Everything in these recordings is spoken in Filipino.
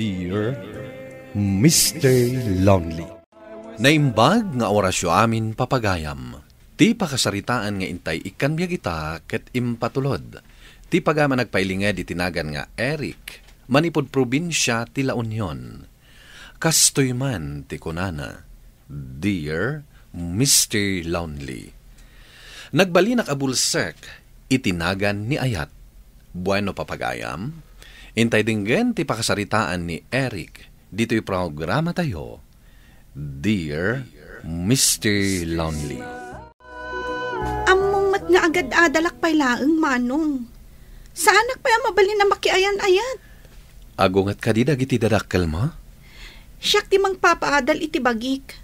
dear Mr. Lonely. Naimbag nga orasyo amin papagayam. Ti pakasaritaan nga intay ikan kita ket impatulod. Ti pagama nagpailinged itinagan nga Eric, manipod probinsya ti La Union. Kastoy man ti kunana. Dear Mr. Lonely. Nagbalinak abulsek, itinagan ni Ayat. Bueno papagayam, Intay dinggen ti pakasaritaan ni Eric. Dito'y programa tayo, Dear Mr. Lonely. Among mat nga agad adalak pay laeng manong. Sa anak pa mabali na makiayan-ayan. Agong at kadida giti dadakkel ma? Siyak ti mangpapaadal iti bagik.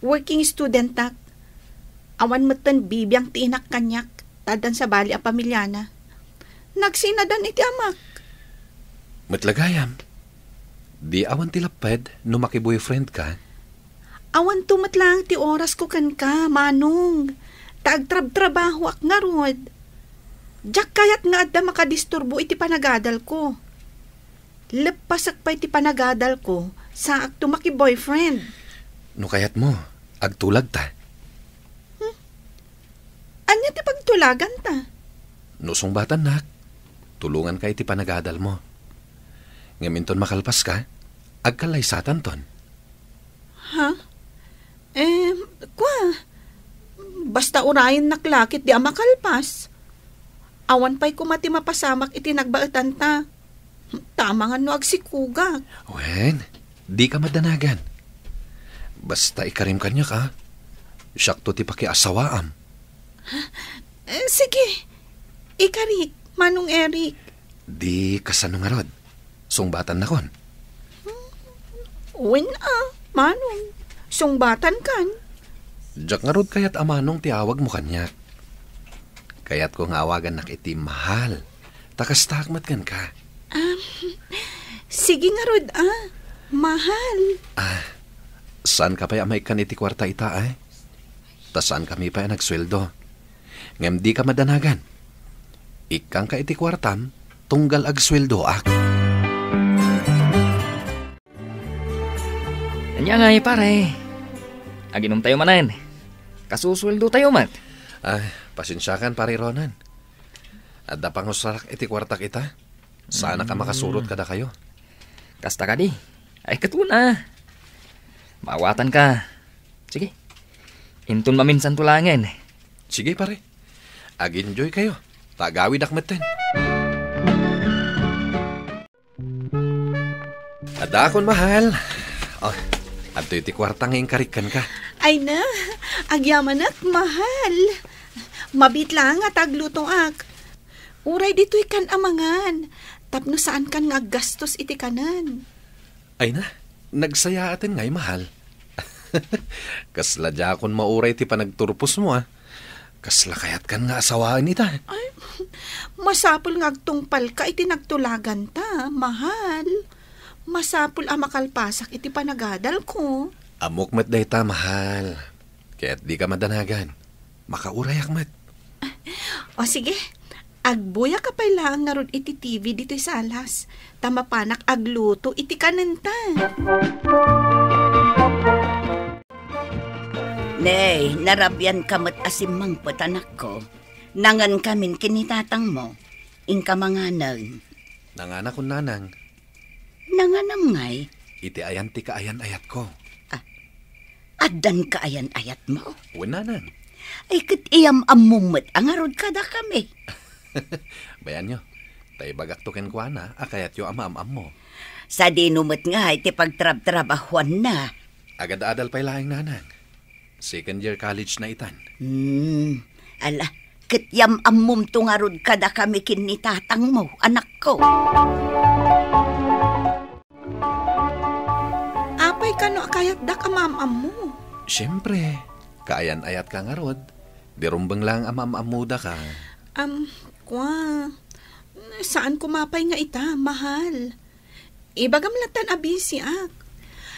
Working student tak. Awan matan bibiyang ti inak kanyak. Tadan sa bali a pamilyana. Nagsinadan iti amak. Matlagayam. Di awan ti lapad no makiboyfriend ka. Awan tumatlang ti oras ko kan ka, manong. Tagtrab-trabaho ak nga rod. Diyak kayat nga adda makadisturbo iti panagadal ko. Lepasak pa iti panagadal ko sa ak tumaki boyfriend. No kayat mo, agtulag ta. Hmm? Anya ti pagtulagan ta? Nusong batan nak, tulungan ka iti panagadal mo. Ngaminton makalpas ka, agkalay sa tanton. Ha? Eh, kwa? Basta urayin naklakit di amakalpas. Awan pa'y kumati mapasamak iti nagbaetan ta. Tamangan nga no agsikugak. Wen, di ka madanagan. Basta ikarim kanya ka. Syakto ti pakiasawaam. Eh, sige. Ikarik, manong Eric. Di kasano nga Sungbatan na kon. Uwin ah, manong. Sungbatan kan. Jack nga rod kaya't amanong tiawag mo kanya. Kaya't kung awagan nak iti mahal, takastakmat takmat kan ka. Um, sige nga rod ah, mahal. Ah, saan ka pa'y amay kan iti kwarta ita ay? Eh? Ta saan kami pa'y nagsweldo? Ngem di ka madanagan. Ikang ka iti kwartam, tunggal ag sweldo ak. Anya nga eh, pare. Aginom tayo manan. Kasusuldo tayo man. Ay, pasensyakan pare Ronan. At dapang usarak iti kwarta kita. Sana ka mm. makasurot kada kayo. Kasta ka di. Ay katuna. Mawatan ka. Sige. Intun maminsan tulangin. Sige pare. Ag-enjoy kayo. Tagawid akmeten. Adakon mahal. Oh, at iti kwarta nga karikan ka. Ay na, agyaman at mahal. Mabit lang at aglutong ak. Uray dito'y kan amangan. Tapno saan kan nga gastos iti kanan. Ay na, nagsaya atin nga'y mahal. Kasla jakon mauray ti panagturpos mo ah. Kasla kayat kan nga asawaan ita. Ay, masapol ngagtong ka iti nagtulagan ta, mahal. Masapul ang makalpasak iti panagadal ko. Amok mat day ta, mahal. Kaya't di ka madanagan. Makauray akmat. O sige, agbuya ka pa lang nga iti TV dito sa alas. Tamapanak agluto iti kanenta. Nay, narabyan kamat asimang patanak ko. Nangan kamin kinitatang mo. Ingka manganag. Nanganak ko nanang. Nanganam ngay. Iti ayan ti kaayan-ayat ko. Ah, adan kaayan-ayat mo? Wananan. Ay kat iyam amumot ang harod kada kami. Bayan nyo, tayo bagak tuken ko na, akayat yo amam-am mo. Sa dinumot nga, iti pagtrab-trabahuan na. Agad-adal pa'y lahing nanang. Second year college na itan. Hmm, ala, iyam amum tungarod kada kami kinitatang mo, anak ko. kano akayat da ka mamam mo. Siyempre, kayan ayat ka nga rod. Dirumbang lang amamam ah, mo da ka. Um, kwa, saan kumapay nga ita, mahal? Ibagam latan abisi ah, ak. Ah.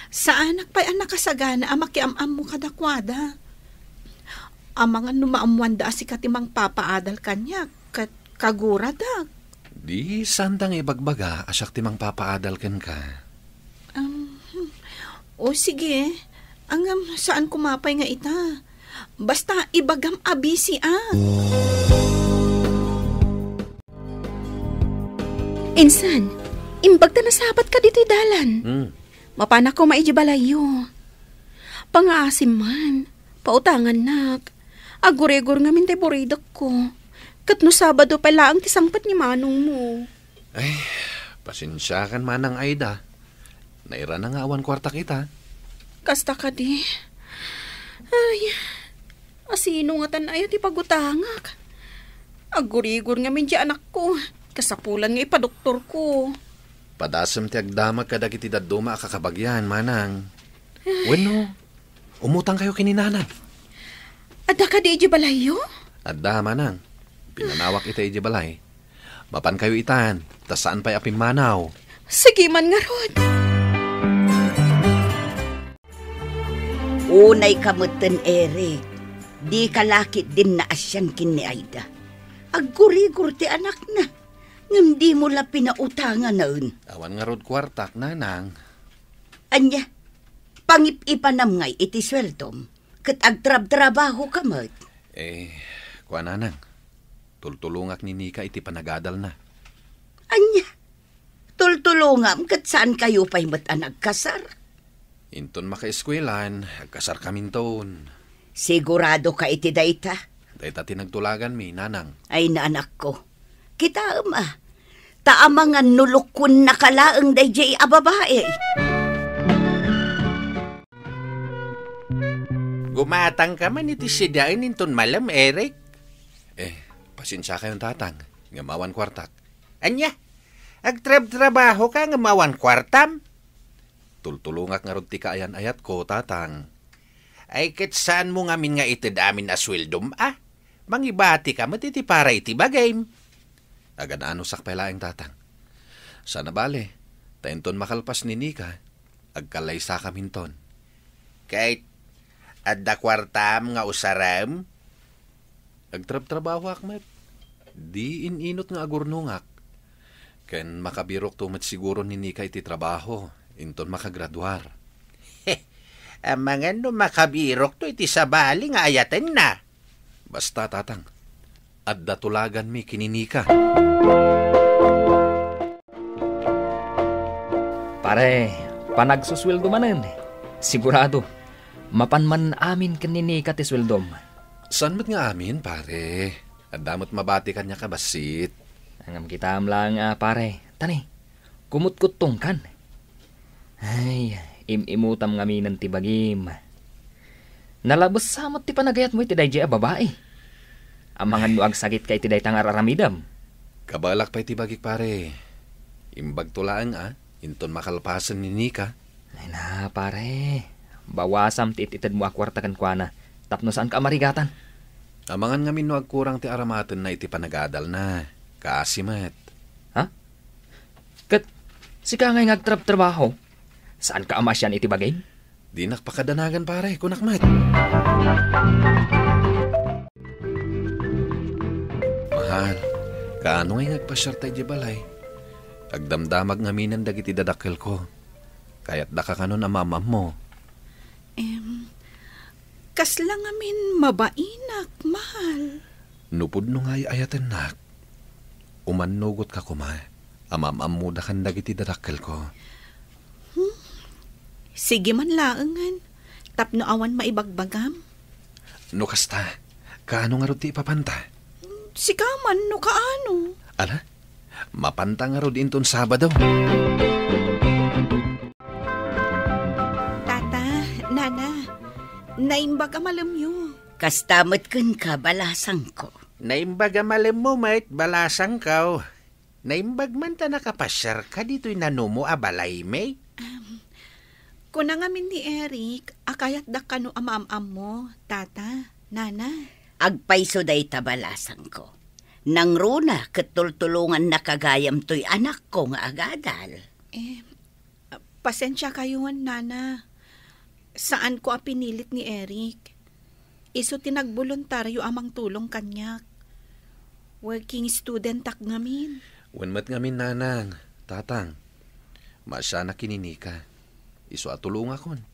Saan akpay ang nakasagana ang makiamam mo kadakwada? Ang mga numaamuan da si katimang papaadal kanya, kat kaguradak. Di sandang ibagbaga asyak timang papaadal ken ka. O sige, ang saan kumapay nga ita. Basta ibagam abisi ah. Insan, imbagta na sabat ka dito'y dalan. Mm. Mapana ko maijibalayo. Pangaasim man, pautangan nak. Aguregor nga te buridak ko. Kat no Sabado pala ang tisangpat ni Manong mo. Ay, pasensya manang Aida. Naira na nga awan kwarta kita. Kasta ka di. Ay, asino nga tanay at ipagutangak. Agurigur nga minja anak ko. Kasapulan nga ipadoktor ko. Padasam ti agdama ka dagiti daduma kakabagyan, manang. Ay. Wano, umutang kayo kininanat. Adda ka di balayo? Adda, manang. Pinanawak ita iti balay. Mapan kayo itan, tas saan pa'y apimanaw. Sige man nga, Rod. Unay kamutan, ere. Di kalakit din na asyan kin ni Aida. Agkurigor ti anak na. Ngam di mo la pinautangan naun. Awan nga rod kwartak, nanang. Anya, pangipipanam ngay iti sweltom. Kat agtrab-trabaho ka mat. Eh, kwa nanang. Tultulungak ni Nika iti panagadal na. Anya, tultulungam kat saan kayo pa'y matanagkasar? Inton makaeskwelan, kasar kamin taon. Sigurado ka iti dayta? Dayta tinagtulagan mi, nanang. Ay, nanak ko. Kita, ama. Taama nga nulukun nakalaang dayjay ababae. Gumatang ka man iti sidain inton malam, Eric. Eh, pasinsya kayong tatang. Ngamawan kwartak. Anya, agtrab-trabaho ka ngamawan kwartam? Tultulungak nga ti kaayan-ayat ko, tatang. Ay kit saan mo ngamin nga ited amin asweldom, ah? Mangibati ka, para iti bagay. Agad ano sakpailaing tatang. Sana bale, tainton makalpas ni Nika, agkalaysa ton. Kahit adda kwartam nga usaram, agtrab-trabaho akmet. Di ininot nga agurnungak. Ken makabirok tumat siguro ni Nika iti trabaho. Inton makagraduar. Heh, amang ano makabirok to iti sabali nga ayaten na. Basta tatang, at datulagan mi kininika. Pare, panagsusweldo manan. Sigurado, mapanman amin kininika ti sweldom. San met nga amin, pare? At damot mabati kanya kabasit. Angam kita lang, uh, pare. Tani, kumutkot tong kan. Ay, imimutam ngami ng tibagim. Nalabos samot ti panagayat mo iti dayjay a babae. Amangan mo ag ka iti ti daytang aramidam. Kabalak pa iti bagik pare. Imbag tulaang ah, inton makalpasan ni Nika. Ay na pare, bawasam ti ititad mo akwartakan kwa na. Tapno saan ka marigatan? Amangan ngamin no agkurang ti aramatan na iti panagadal na. Kaasimat. Ha? Kat, si ka ngay ngagtrab-trabaho, Saan ka amas yan itibagay? Di nakpakadanagan pare, kunakmat. Mahal, kaano ngay nagpasyar di balay? Agdamdamag nga minan dagiti dadakil ko. Kaya't dakakanon ang mama mo. Em, kasla nga mabainak, mahal. Nupod no ngay ayaten nak. Umannugot ka kuma, amamam mo dakan dagiti dadakil ko. Sige man laangan. Tapno awan maibagbagam. No kasta, kaano nga ti ipapanta? Sigaman, kaman, no kaano. Ala, mapanta nga ro din Sabado. Tata, Nana, naimbag amalam yo. Kastamot kun ka, balasang ko. Naimbag amalam mo, mate, balasang ka. Oh. Naimbag man ta nakapasyar ka dito'y nanumo abalay, may? Um, Kuna Kunangamin ni Eric, akayat da kano amam-am mo, tata, nana. Agpaiso day tabalasan ko. Nang runa, katultulungan na kagayam to'y anak ko nga agadal. Eh, pasensya kayo, nana. Saan ko apinilit ni Eric? Iso tinagbuluntaryo amang tulong kanyak. Working student tak ngamin. Wenmat ngamin, nanang, tatang. Masya na kininika. Iso atulong akon.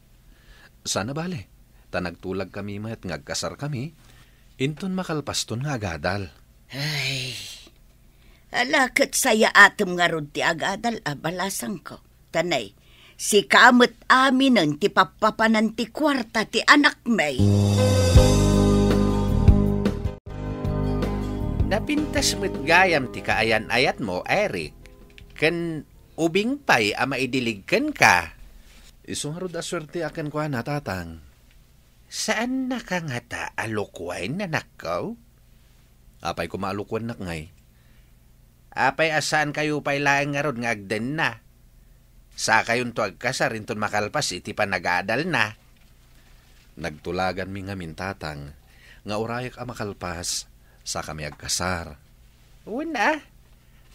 Sana bale, tanagtulag kami mayat ngagkasar kami, inton makalpaston nga agadal. Ay, alakat saya atom nga ron ti agadal, abalasan ah, ko. Tanay, si kamot amin ang ti papapanan ti kwarta ti anak may. Napintas met gayam ti kaayan-ayat mo, Eric. Ken ubing pay ama idiligken ka. Isungarod a suerte akan ko kwa tatang. Saan nakangata alukwan na nakaw? Apay ko maalukwan nak ngay. Apay asaan kayo pay laang ngarod nga agden na. Sa kayon tuag ka sa rinton makalpas iti pa nagadal na. Nagtulagan mi nga mintatang nga urayak a makalpas sa kami agkasar. Una,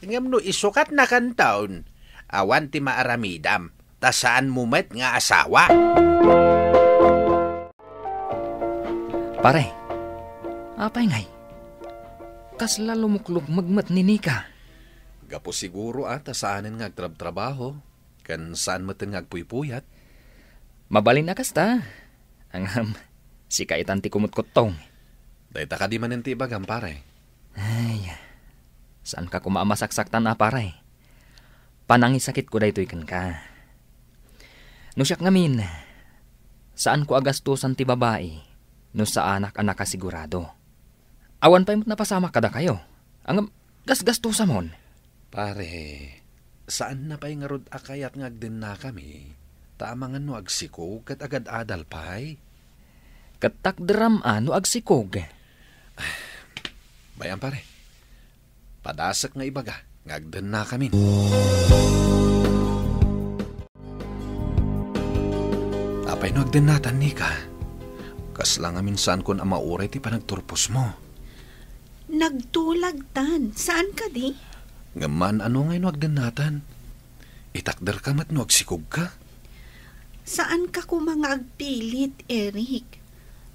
ngam no isukat na kantaon, awan ti maaramidam ta saan mo met nga asawa. Pare, apay ah, ngay. Kas lalo muklog magmat ni Nika. Gapo siguro ata saanin nga agtrab-trabaho, kan saan matin nga agpuypuyat. Mabalin na kasta. Ang um, si kaitan ti kumutkotong. Dahil ka di man tibagam, pare. Ay, ah. saan ka kumamasaksaktan na, pare? Panangisakit ko dahito ikan ka. No siyak ngamin, saan ko agastusan ti babae, no sa anak-anak ka Awan pa na pasama kada kayo. Ang gasgastusan mon. Pare, saan na pa'y ngarod akayat ngag din na kami? Tamangan no agsikog kat agad adal pa'y. Katakdram ano ah, agsikog. bayan pare, padasak nga ibaga, ngagdan na kami. Kapainog din natan, Nika. Kas lang aminsaan kon ang mauray ti panagturpos mo. Nagtulag tan. Saan ka di? Ngaman ano ngayon wag din natan? Itakder ka mat no agsikog ka? Saan ka kumangagpilit, Eric?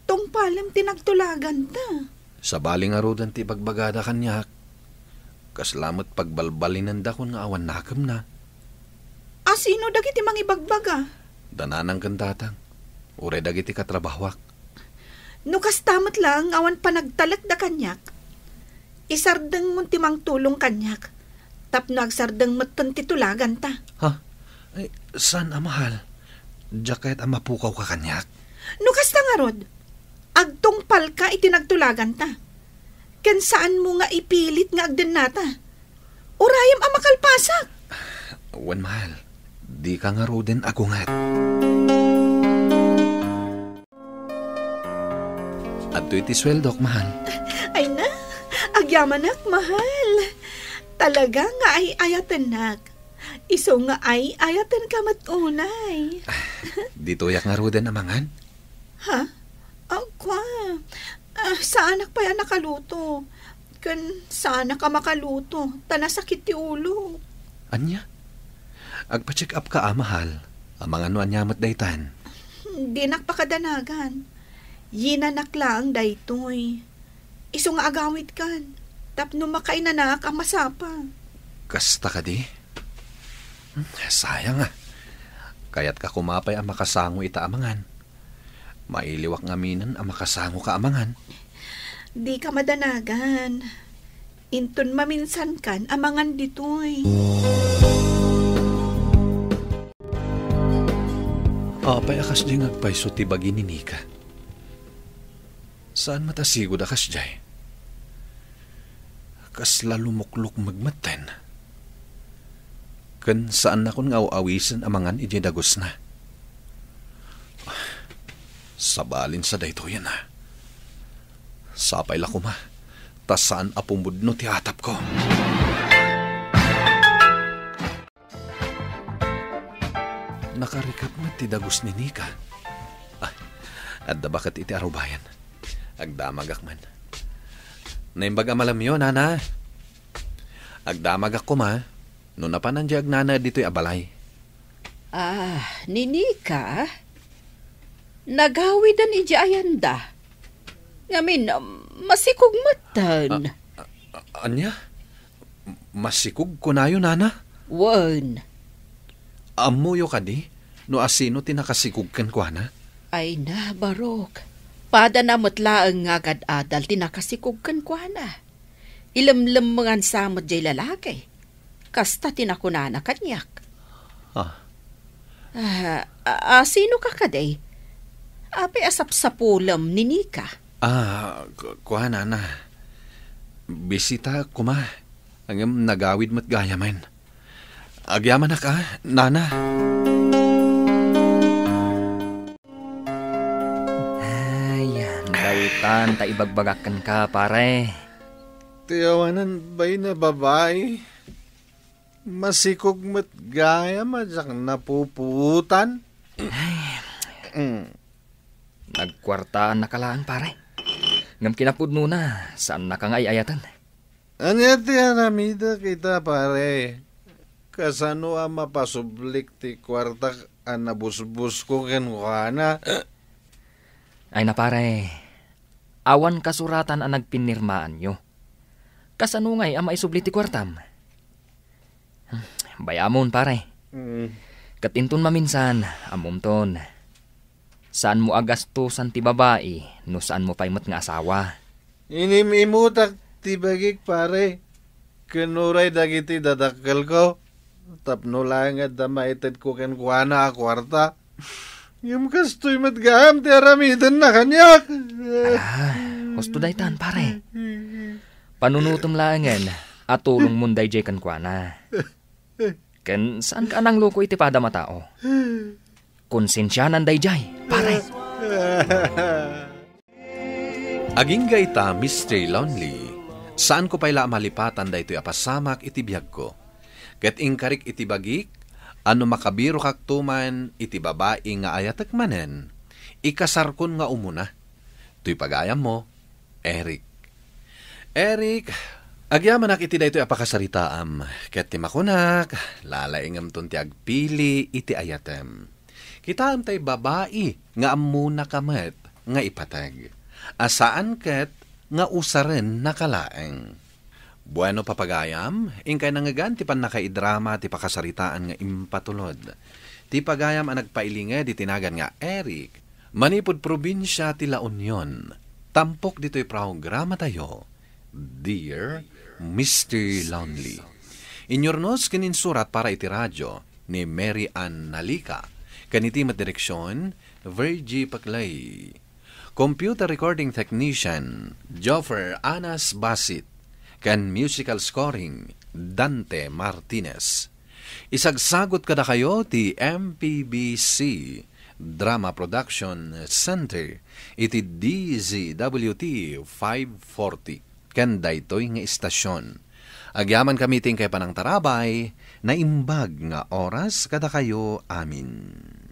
Tong palam tinagtulagan ta. Sa baling arudan ti bagbagada kanyak. Kaslamat pagbalbalinan da kon nga awan nakam na. Asino ah, dagiti mangibagbaga? Ah? Dananang gandatang. Ure dagiti katrabahwak. Nukas tamat lang awan panagtalat da kanyak. Isardeng muntimang tulong kanyak. Tapno agsardeng matan titulagan ta. Ha? Ay, saan amahal? Jacket ang mapukaw ka kanyak. Nukas ta nga rod. Agtungpal ka itinagtulagan ta. Ken saan mo nga ipilit nga agden nata? Urayam ang makalpasak. Wan mahal di ka nga roden agungat. At iti sweldo, mahal. Ay na, agyamanak, mahal. Talaga nga ay ayatanak. Iso nga ay ayatan ka matunay. Ah, di tuyak nga roden, amangan. Ha? Oh, kwa. Uh, ah, saan ak pa yan nakaluto? Kan, sana ka makaluto. Tanasakit ti ulo. Anya? Agpa-check up ka, ah, mahal. Amang ano anyamat daytan. Di nakpakadanagan. Yinanak lang daytoy. Iso nga agawit kan. Tapno makainanak ang masapa. Kasta ka di? Hmm, sayang ah. Kaya't ka kumapay ang ah, makasango ita amangan. Ah, Mailiwak nga minan ang ah, makasango ka amangan. Di ka madanagan. Inton maminsan kan amangan ditoy. Oh. Ah, payakas jay ngagpaiso ti bagi ni Nika. Saan matasigod akas jay? Kas lalo muklok magmaten. Kan saan na kung awawisan amangan iti dagos na. Sabalin sa dayto yan ha. Ah. Sapay la kuma. Tas saan apumudno ti atap ko. Music nakarikap na ti dagos ni Nika. Ah, at da bakat iti arubayan. Agdamagak man. Naimbag amalam yun, nana. Agdamagak ko ma. No napanandya ag nana dito'y abalay. Ah, ni Nika? Nagawidan ni Jayanda. Ngamin, masikog matan. A- a- anya? Masikog ko na yun, nana? One. Amuyo ka di? No asino tinakasigugkan ko na? Ay na, Barok. Pada na mutlaang nga gadadal tinakasikugkan ko na. Ilamlam mga samad jay lalaki. Kasta tinakunana kanyak. Ah. Ah, ah sino ka kaday? Ape asap sa pulam ni Nika. Ah, kuha na na. Bisita kuma. Ang nagawid matgaya man. Agyaman na ka, Nana. Ay, dawitan, taibagbagakan ka, pare. Tiyawanan ba'y na babae? Masikog mat gaya madyak napuputan? Nagkwartaan na kalaan, pare. Ngam kinapod nuna, saan nakangay ayatan? Ano yan, tiyanamida kita, pare? kasano ama pasublik ti kwarta ang nabusbus ko kenwana. Ay na pare, awan kasuratan ang nagpinirmaan nyo. Kasano ngay ang maisubli ti kwartam? Hmm, bayamon pare. Mm. Katinton maminsan, amumton. Saan mo agastusan ti babae, no saan mo paimat nga asawa? Inimimutak ti bagik pare. Kanuray dagiti dadakkel ko. तपनोलाएंगे तब मैं तेरे को कहन गुआना कुआरता Yung kas to'y matgaham, teramidan na kanyak. Ah, gusto daitan, pare. Panunutom laangan, at tulong munday jay kankwana. Ken, saan ka nang loko itipada matao? Konsensyanan day jay, pare. Aging gaita, Miss Lonely, saan ko paila malipatan da ito'y apasamak itibiyag ko? Ket inkarik iti bagik, ano makabiro kak tuman, iti babae nga ayatak manen, ikasarkon nga umuna. Tuy pagayam mo, Eric. Eric, agyaman ak iti daytoy apakasaritaam, ket timakunak, lalaingam tun ti agpili iti ayatem. Kitaam tay babae nga amuna kamet nga ipatag. Asaan ket nga usaren nakalaeng. Bueno papagayam, ingkay nangagan ti panakaidrama ti pakasaritaan nga impatulod. Ti pagayam ang nagpailinga di tinagan nga Eric. Manipod probinsya ti La Union. Tampok dito'y programa tayo. Dear Mr. Lonely. Inyornos kinin surat para iti radyo ni Mary Ann Nalika. Kaniti direksyon, Virgie Paclay. Computer Recording Technician, Joffer Anas Basit can musical scoring Dante Martinez. Isagsagot kada kayo ti MPBC Drama Production Center iti DZWT 540 ken daytoy nga istasyon. Agyaman kami ting kay panang tarabay na imbag nga oras kada kayo amin.